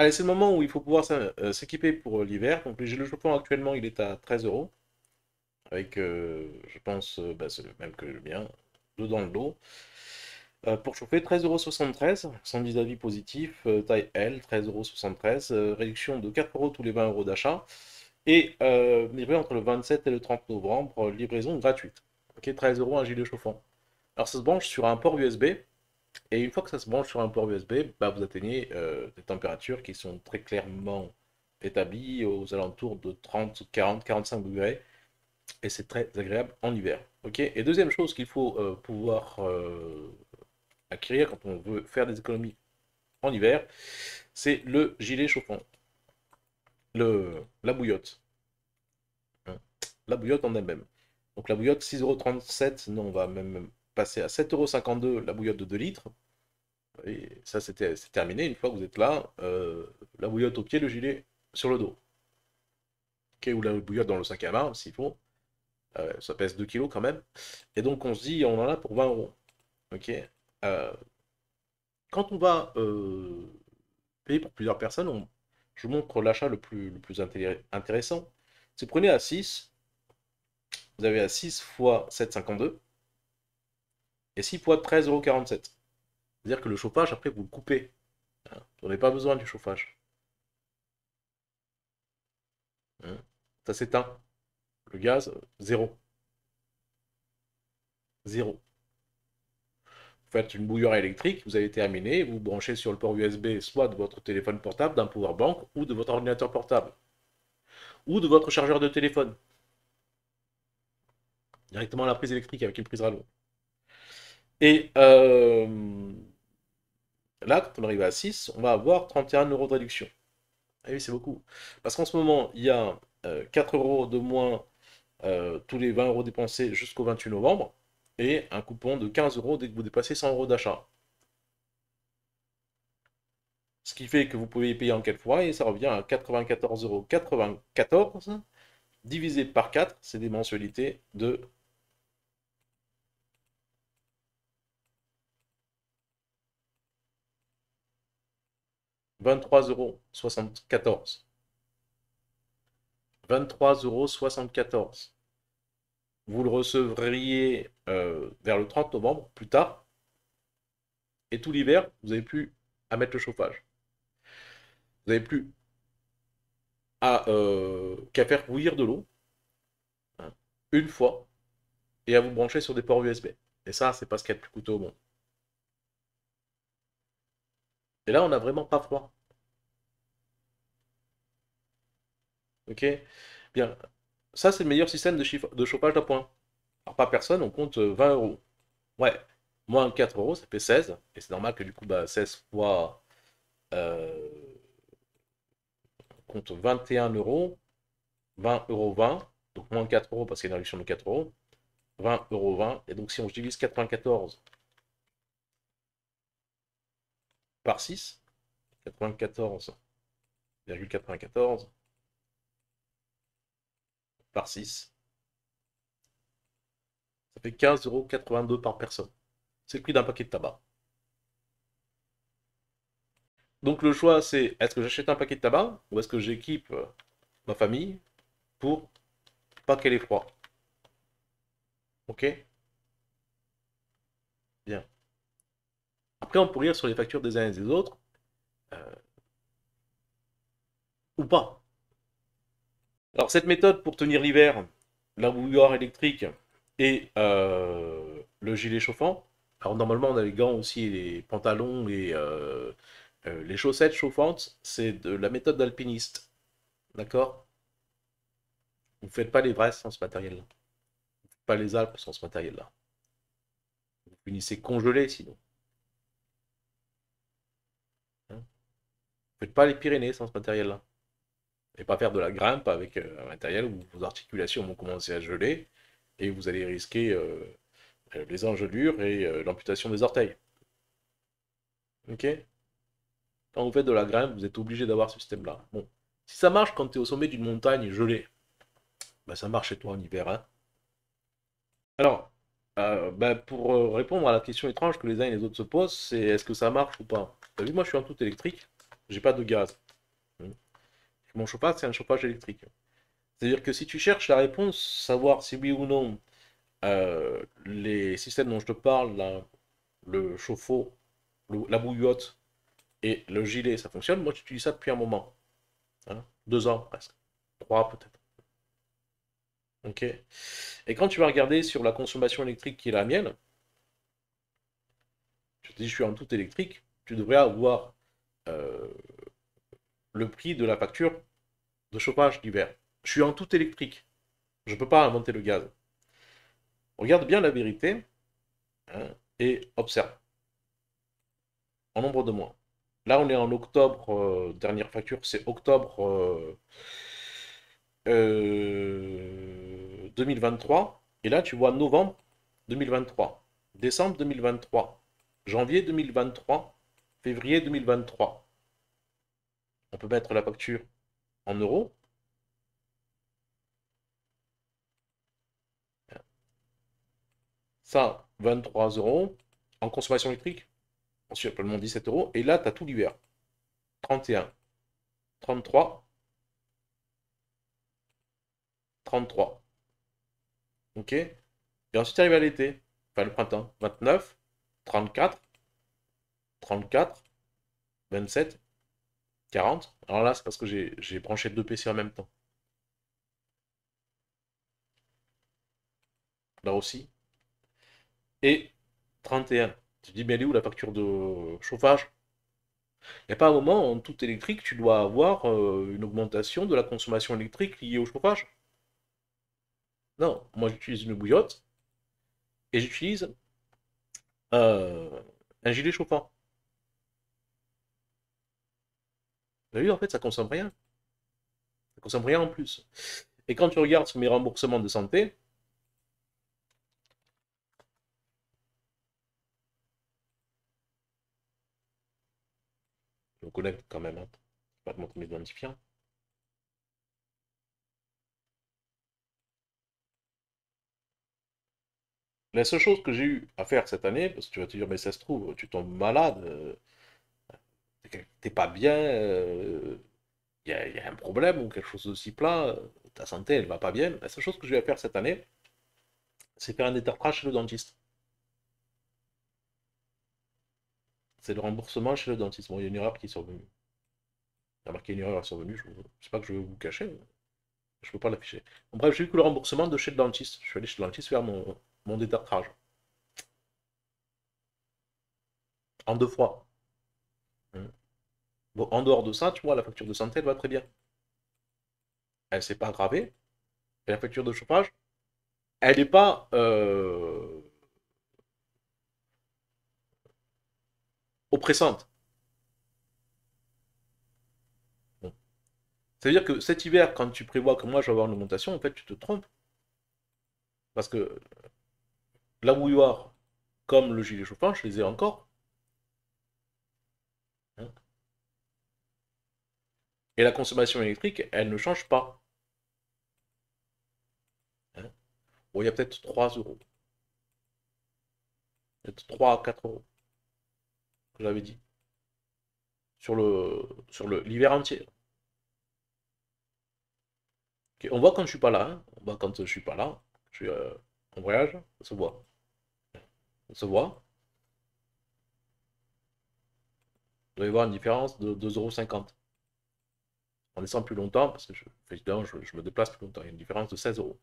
Allez, c'est le moment où il faut pouvoir euh, s'équiper pour euh, l'hiver. Donc le chauffant actuellement, il est à 13 euros. Avec, euh, je pense, bah, c'est le même que le mien, dedans dans le dos. pour chauffer, 13,73€, sans vis-à-vis positif, taille L, 13,73€, réduction de 4€ tous les 20€ d'achat, et livré entre le 27 et le 30 novembre, livraison gratuite. Ok, 13€ un gilet chauffant. Alors ça se branche sur un port USB, et une fois que ça se branche sur un port USB, bah, vous atteignez euh, des températures qui sont très clairement établies aux alentours de 30, 40, 45 degrés. Et c'est très agréable en hiver. ok et deuxième chose qu'il faut euh, pouvoir euh, acquérir quand on veut faire des économies en hiver, c'est le gilet chauffant. Le, la bouillotte. Hein la bouillotte en elle-même. Donc la bouillotte 6,37€, non, on va même passer à 7,52€ la bouillotte de 2 litres. Et ça, c'était terminé. Une fois que vous êtes là, euh, la bouillotte au pied, le gilet sur le dos. ok ou la bouillotte dans le sac à main, s'il faut. Euh, ça pèse 2 kilos quand même. Et donc, on se dit, on en a pour 20 euros. Ok euh, quand on va payer pour plusieurs personnes, je montre l'achat le plus, le plus intéressant. Si vous prenez à 6, vous avez à 6 fois 7,52 et 6 poids de 13,47€. C'est-à-dire que le chauffage, après, vous le coupez. Vous hein, n'avez pas besoin du chauffage. Hein, ça s'éteint. Le gaz, zéro. Zéro. Vous faites une bouilloire électrique, vous avez terminé. vous branchez sur le port USB soit de votre téléphone portable, d'un powerbank, ou de votre ordinateur portable, ou de votre chargeur de téléphone. Directement à la prise électrique avec une prise rallonge. Et euh, là, quand on arrive à 6, on va avoir 31 euros de réduction. Et eh oui, c'est beaucoup. Parce qu'en ce moment, il y a 4 euh, euros de moins euh, tous les 20 euros dépensés jusqu'au 28 novembre et un coupon de 15 euros dès que vous dépassez 100 euros d'achat. Ce qui fait que vous pouvez payer en quelques fois et ça revient à 94,94 euros divisé par 4, c'est des mensualités de 23,74 euros. 23,74 euros. Vous le recevriez euh, vers le 30 novembre, plus tard. Et tout l'hiver, vous n'avez plus à mettre le chauffage. Vous n'avez plus euh, qu'à faire bouillir de l'eau hein, une fois et à vous brancher sur des ports USB. Et ça, c'est pas ce qu'il y a de plus coûteux au monde. Et là, on n'a vraiment pas froid. Ok Bien. Ça, c'est le meilleur système de, chiffre, de chauffage à point Alors, pas personne, on compte 20 euh, euros. Ouais. Moins 4 euros, ça fait 16. Et c'est normal que du coup, 16 bah, fois. Euh, compte 21 euros. 20 euros 20. Donc moins 4 euros parce qu'il y a une réduction de 4 euros. 20 euros 20. Et donc, si on divise 94 par 6, 94,94 ,94 par 6. Ça fait 15,82 par personne. C'est le prix d'un paquet de tabac. Donc le choix, c'est est-ce que j'achète un paquet de tabac ou est-ce que j'équipe euh, ma famille pour pas qu'elle ait froid Ok Après, on peut sur les factures des uns et des autres. Euh, ou pas. Alors, cette méthode pour tenir l'hiver, la bouilloire électrique et euh, le gilet chauffant. Alors, normalement, on a les gants aussi, les pantalons et euh, les chaussettes chauffantes. C'est de la méthode d'alpiniste. D'accord Vous ne faites pas les vraies sans ce matériel-là. Vous ne faites pas les Alpes sans ce matériel-là. Vous finissez congelé sinon. ne faites pas les Pyrénées sans ce matériel-là. Et pas faire de la grimpe avec euh, un matériel où vos articulations vont commencer à geler et vous allez risquer euh, euh, les engelures et l'amputation des orteils. Ok Quand vous faites de la grimpe, vous êtes obligé d'avoir ce système-là. Bon. Si ça marche quand tu es au sommet d'une montagne gelée, ben ça marche chez toi en hiver. Hein Alors, bah, pour répondre à la question étrange que les uns et les autres se posent, c'est est-ce que ça marche ou pas moi je suis en tout électrique j'ai pas de gaz. Mon chauffage, c'est un chauffage électrique. C'est-à-dire que si tu cherches la réponse, savoir si oui ou non euh, les systèmes dont je te parle, le chauffe-eau, la bouillotte et le gilet, ça fonctionne, moi j'utilise ça depuis un moment. Hein, deux ans presque. Trois peut-être. Ok Et quand tu vas regarder sur la consommation électrique qui est la mienne, je te dis je suis en tout électrique, tu devrais avoir euh, le prix de la facture de chauffage d'hiver. Je suis en tout électrique. Je ne peux pas inventer le gaz. Regarde bien la vérité hein, et observe. En nombre de mois. Là, on est en octobre. Euh, dernière facture, c'est octobre 2023. Euh, et là, tu vois novembre 2023, décembre 2023, janvier 2023, février 2023. On peut mettre la facture en euros. Ça, 23 euros. En consommation électrique, on simplement 17 euros. Et là, tu as tout l'hiver. 31, 33, 33. OK Et ensuite, tu arrives à l'été, enfin le printemps, 29, 34, 34, 27, 40. Alors là, c'est parce que j'ai branché deux PC en même temps. Là aussi. Et 31. Tu dis, mais elle est où la facture de chauffage Il n'y a pas un moment, en tout électrique, tu dois avoir euh, une augmentation de la consommation électrique liée au chauffage. Non, moi j'utilise une bouillotte et j'utilise euh, un gilet chauffant. en fait, ça consomme rien. Ça consomme rien en plus. Et quand tu regardes mes remboursements de santé, je me connecte quand même, hein. pas te montrer mes identifiants. La seule chose que j'ai eu à faire cette année, parce que tu vas te dire, mais ça se trouve, tu tombes malade, euh, t'es pas bien, il euh, y, a, un problème ou quelque chose si plat, euh, ta santé elle va pas bien, la seule chose que je vais faire cette année, c'est faire un détartrage chez le dentiste. C'est le remboursement chez le dentiste. Bon, il y a une erreur qui est survenue. Il y a marqué une erreur est survenue, je sais pas que je vais vous cacher, mais je peux pas l'afficher. bref, j'ai vu que le remboursement de chez le dentiste. Je suis allé chez le dentiste faire mon, mon détartrage. En deux fois en dehors de ça, tu vois, la facture de santé, elle va très bien. Elle s'est pas aggravée. Et la facture de chauffage, elle n'est pas euh, oppressante. C'est-à-dire que cet hiver, quand tu prévois que moi je vais avoir une augmentation, en fait, tu te trompes. Parce que la bouilloire, comme le gilet chauffant, je les ai encore. Et la consommation électrique, elle ne change pas. Hein bon, il y a peut-être 3 euros. Peut-être 3 à 4 euros. j'avais dit. Sur le sur l'hiver entier. On voit quand je suis pas là. Hein. On voit quand je suis pas là. Je suis euh, en voyage. On se voit. On se voit. Vous allez voir une différence de 2,50 euros en plus longtemps, parce que je, fais je, je, me déplace plus longtemps. Il y a une différence de 16 euros.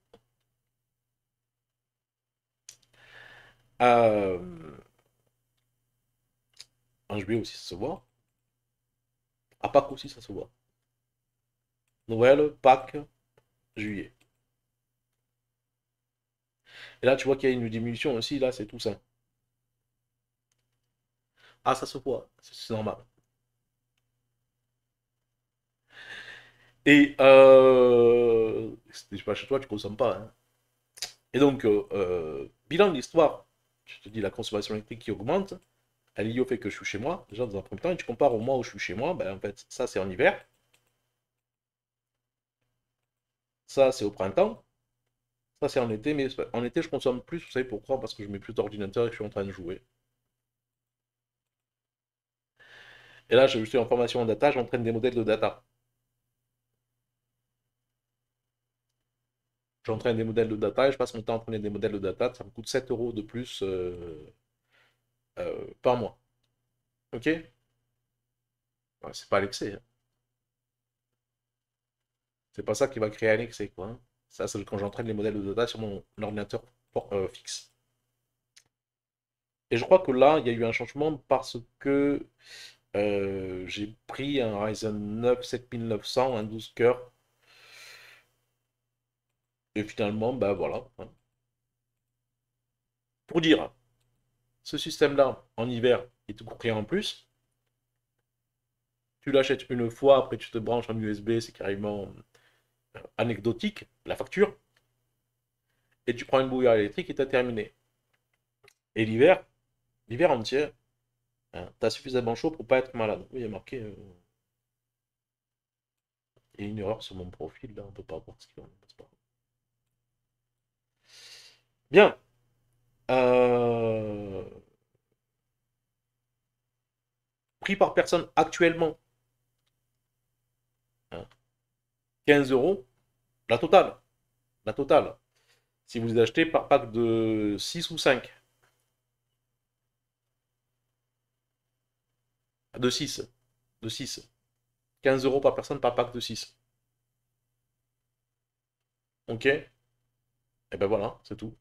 Euh, en juillet aussi, ça se voit. À Pâques aussi, ça se voit. Noël, Pâques, juillet. Et là, tu vois qu'il y a une diminution aussi, là, c'est tout ça. Ah, ça se voit, c'est normal. Et euh, pas chez toi, tu consommes pas. Hein. Et donc, euh, euh, bilan de l'histoire, je te dis la consommation électrique qui augmente, est liée au fait que je suis chez moi, déjà dans un premier temps, et tu compares au mois où je suis chez moi, ben, en fait, ça c'est en hiver, ça c'est au printemps, ça c'est en été, mais en été je consomme plus, vous savez pourquoi Parce que je mets plus d'ordinateur et je suis en train de jouer. Et là, je suis en formation en data, j'entraîne des modèles de data. J'entraîne des modèles de data et je passe mon temps à entraîner des modèles de data. Ça me coûte 7 euros de plus euh, euh, par mois. Ok C'est pas l'excès. Hein. C'est pas ça qui va créer un excès, quoi. Hein. Ça, c'est quand j'entraîne les modèles de data sur mon ordinateur euh, fixe. Et je crois que là, il y a eu un changement parce que j'ai pris un Ryzen 9 7900, un 12 cœurs et finalement, ben voilà. Hein. Pour dire, ce système-là, en hiver, il te coûte rien en plus. Tu l'achètes une fois, après tu te branches en USB, c'est carrément euh, anecdotique, la facture. Et tu prends une bouilloire électrique et t'as terminé. Et l'hiver, l'hiver entier, hein, t'as suffisamment chaud pour pas être malade. Oui, il y a marqué. Euh, il une erreur sur mon profil, là, on peut pas voir ce qu'il en passe pas. Bien. Euh, Prix par personne actuellement. 15 hein, euros. La totale. La totale. Si vous les achetez par pack de 6 ou 5. De 6. De 6. 15 euros par personne par pack de 6. Ok Et eh ben voilà, c'est tout.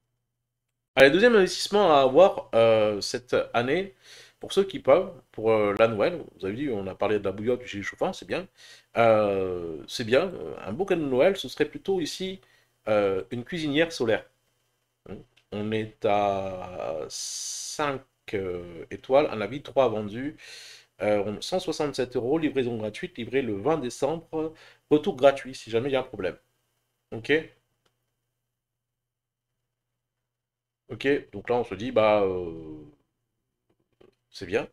Allez, deuxième investissement à avoir euh, cette année, pour ceux qui peuvent, pour euh, la Noël, vous avez dit, on a parlé de la bouillotte du gilet chauffant, c'est bien. Euh, c'est bien. Un beau de Noël, ce serait plutôt ici une cuisinière solaire. Hein, on est à 5 étoiles, un avis 3 vendus, 167 euros, livraison gratuite, livré le 20 décembre, retour gratuit si jamais il y a un problème. Ok Ok, donc là on se dit, bah, euh, c'est bien.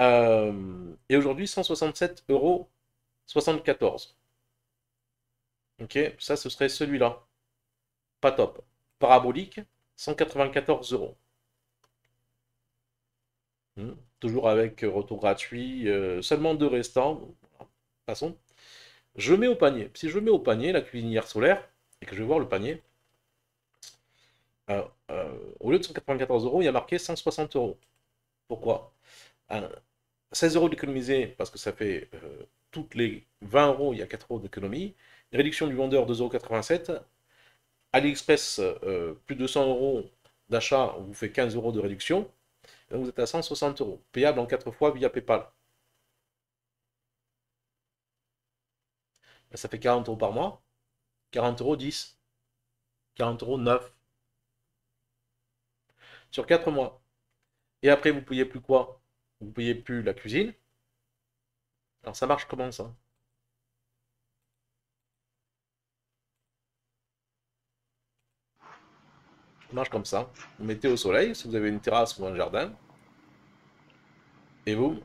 Euh, et aujourd'hui, 167 euros 74. Ok, ça ce serait celui-là. Pas top. Parabolique, 194 euros. Hmm, toujours avec retour gratuit, euh, seulement deux restants. façon, Je mets au panier. Si je mets au panier la cuisinière solaire et que je vais voir le panier, euh, euh, au lieu de 194 euros, il y a marqué 160 euros. Pourquoi 16 euros d'économiser, parce que ça fait euh, toutes les 20 euros, il y a 4 euros d'économie. Réduction du vendeur 2,87 euros. AliExpress, plus de 100 euros d'achat, on vous fait 15 euros de réduction. Donc vous êtes à 160 euros, payable en 4 fois via PayPal. Ben, ça fait 40 euros par mois. 40 euros 10. 40 euros 9 quatre mois. Et après, vous payez plus quoi Vous payez plus la cuisine. Alors ça marche comment ça marche comme ça. Vous mettez au soleil, si vous avez une terrasse ou un jardin. Et vous,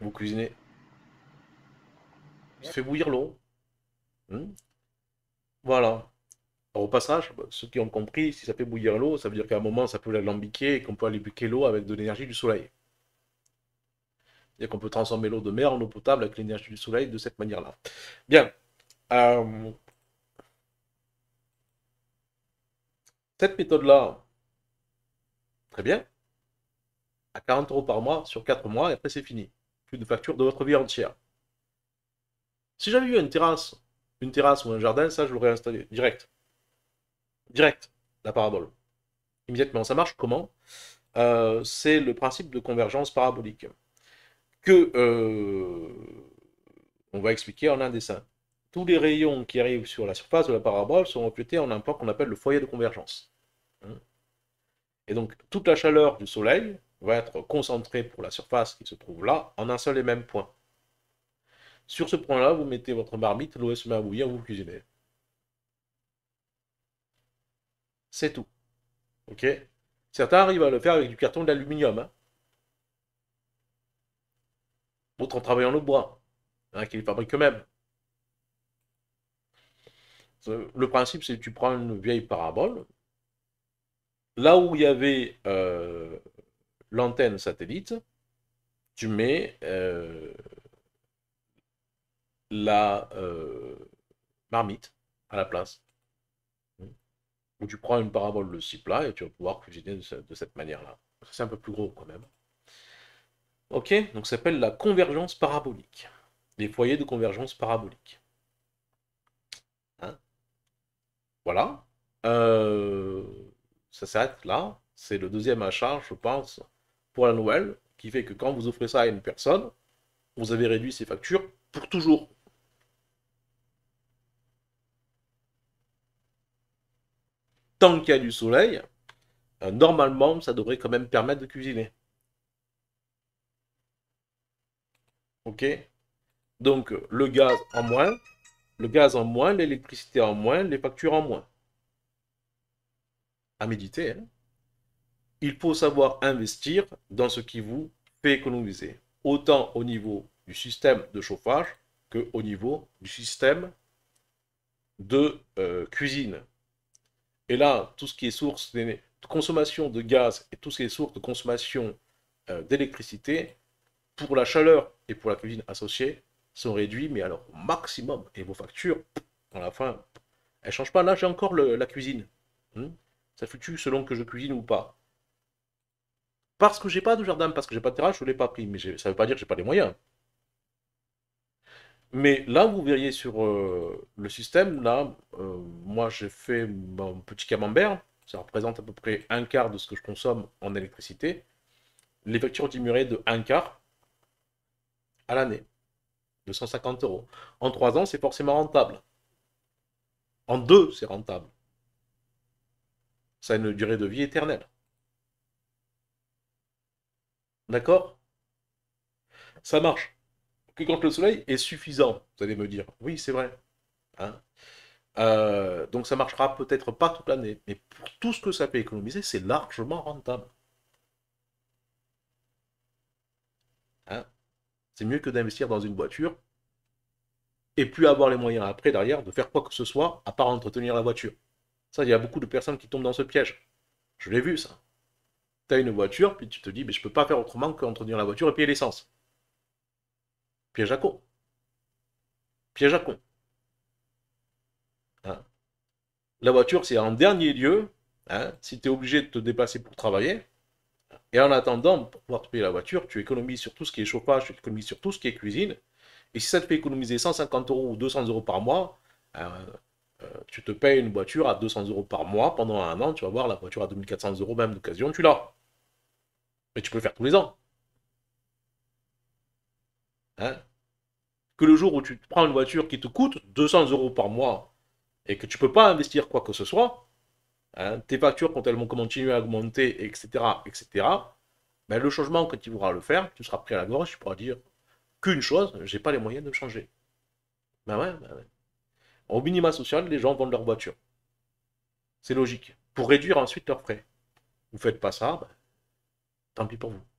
vous cuisinez. fait bouillir l'eau. Hmm voilà. Alors, au passage, bah, ceux qui ont compris, si ça fait bouillir l'eau, ça veut dire qu'à un moment, ça peut lambiquer et qu'on peut aller buquer l'eau avec de l'énergie du soleil. C'est-à-dire qu'on peut transformer l'eau de mer en eau potable avec l'énergie du soleil de cette manière-là. Bien. Euh, cette méthode-là, très bien, à 40 euros par mois sur 4 mois, et après c'est fini. Plus de facture de votre vie entière. Si j'avais eu une terrasse, une terrasse ou un jardin, ça je l'aurais installé direct direct, la parabole. Immédiatement, ça marche comment euh, C'est le principe de convergence parabolique que euh, on va expliquer en un dessin. Tous les rayons qui arrivent sur la surface de la parabole sont reflétés en un point qu'on appelle le foyer de convergence. Hein et donc toute la chaleur du Soleil va être concentrée pour la surface qui se trouve là en un seul et même point. Sur ce point-là, vous mettez votre marmite, l'eau se met à bouillir, vous cuisinez. C'est tout. Ok Certains arrivent à le faire avec du carton d'aluminium. Hein D'autres en travaillant le bois, hein, qui les fabriquent eux-mêmes. Le principe, c'est que tu prends une vieille parabole. Là où il y avait euh, l'antenne satellite, tu mets euh, la euh, marmite à la place où tu prends une parabole de ci plats et tu vas pouvoir cuisiner de, cette manière-là. C'est un peu plus gros quand même. Ok, donc ça s'appelle la convergence parabolique. Les foyers de convergence parabolique. Hein voilà. Euh, ça s'arrête là. C'est le deuxième achat, je pense, pour la Noël, qui fait que quand vous offrez ça à une personne, vous avez réduit ses factures pour toujours. tant qu'il y a du soleil, euh, normalement, ça devrait quand même permettre de cuisiner. Ok Donc, le gaz en moins, le gaz en moins, l'électricité en moins, les factures en moins. À méditer. Hein. Il faut savoir investir dans ce qui vous fait économiser, autant au niveau du système de chauffage qu'au niveau du système de euh, cuisine. Et là, tout ce qui est source de consommation de gaz et tout ce qui est source de consommation euh, d'électricité, pour la chaleur et pour la cuisine associée, sont réduits, mais alors au maximum. Et vos factures, à la fin, elles ne changent pas. Là, j'ai encore la cuisine. Hmm ça ça fluctue selon que je cuisine ou pas. Parce que j'ai pas de jardin, parce que j'ai pas de terrasse, je ne l'ai pas pris. Mais ça ne veut pas dire que je n'ai pas les moyens. Mais là, vous verriez sur euh, le système, là, euh, moi j'ai fait mon petit camembert, ça représente à peu près un quart de ce que je consomme en électricité. Les factures diminué de un quart à l'année, 250 euros. En trois ans, c'est forcément rentable. En deux, c'est rentable. Ça a une durée de vie éternelle. D'accord Ça marche que le soleil est suffisant, vous allez me dire. Oui, c'est vrai. Hein. Euh, donc ça marchera peut-être pas toute l'année, mais pour tout ce que ça peut économiser, c'est largement rentable. Hein. c'est mieux que d'investir dans une voiture et plus avoir les moyens après, derrière, de faire quoi que ce soit, à part entretenir la voiture. Ça, il y a beaucoup de personnes qui tombent dans ce piège. Je l'ai vu, ça. Tu as une voiture, puis tu te dis, mais je peux pas faire autrement qu'entretenir la voiture et payer l'essence. Piège à con. Piège à con. Hein. la voiture, c'est en dernier lieu, hein, si tu es obligé de te déplacer pour travailler. Et en attendant, pour pouvoir te payer la voiture, tu économises sur tout ce qui est chauffage, tu économises sur tout ce qui est cuisine. Et si ça te fait économiser 150 euros ou 200 euros par mois, hein, euh, tu te payes une voiture à 200 euros par mois pendant un an, tu vas voir la voiture à 2400 euros même d'occasion, tu l'as. Mais tu peux le faire tous les ans. Hein? que le jour où tu prends une voiture qui te coûte 200 euros par mois et que tu ne peux pas investir quoi que ce soit, hein, tes factures, quand elles vont continuer à augmenter, etc., etc., ben, le changement que tu voudras le faire, tu seras pris à la gorge, tu pourras dire qu'une chose, je n'ai pas les moyens de changer. Ben ouais, ben ouais. Au minima social, les gens vendent leur voiture. C'est logique. Pour réduire ensuite leurs frais. Vous faites pas ça, ben, tant pis pour vous.